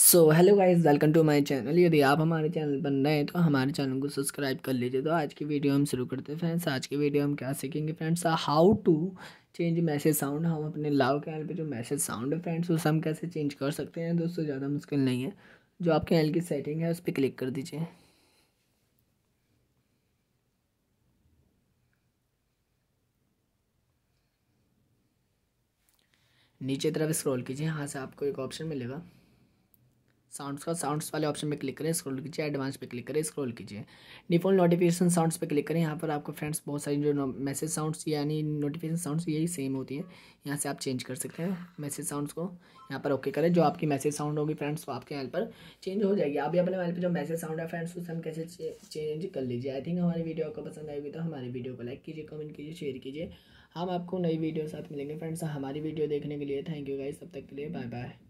so hello guys welcome to my channel यदि आप हमारे चैनल बन रहे हैं तो हमारे चैनल को सब्सक्राइब कर लीजिए तो आज की वीडियो हम शुरू करते हैं फ्रेंड्स आज की वीडियो हम क्या सीखेंगे friends how to change message sound हम अपने लाव कैनल पे जो मैसेज साउंड है फ्रेंड्स उसे हम कैसे चेंज कर सकते हैं दोस्तों ज़्यादा मुश्किल नहीं है जो आपके कैनल की सेटिंग है उस पर क्लिक कर दीजिए नीचे तरफ स्क्रॉल कीजिए यहाँ से आपको एक ऑप्शन मिलेगा साउंड्स का साउंड्स वाले ऑप्शन पे क्लिक करें स्क्रॉल कीजिए एडवांस पे क्लिक करें स्क्रॉल कीजिए डिफॉल्ट नोटिफिकेशन साउंड्स पे क्लिक करें यहाँ पर आपको फ्रेंड्स बहुत सारी जो मैसेज साउंड्स यानी नोटिफिकेशन साउंड्स यही सेम होती है यहाँ से आप चेंज कर सकते हैं मैसेज साउंड्स को यहाँ पर ओके करें जो आपकी मैसेज साउंड होगी फ्रेंड्स वो आपके हेल्प पर चेंज हो जाएगी आप भी अपने हेल्प पर जो मैसेज साउंड है फ्रेंड्स उससे हम कैसे चेंज कर लीजिए आई थिंक हमारी वीडियो आपको पसंद आएगी तो हमारी वीडियो को लाइक कीजिए कमेंट कीजिए शेयर कीजिए हम आपको नई वीडियो साथ मिलेंगे फ्रेंड्स हमारी वीडियो देखने के लिए थैंक यू गाइस तब तक के लिए बाय बाय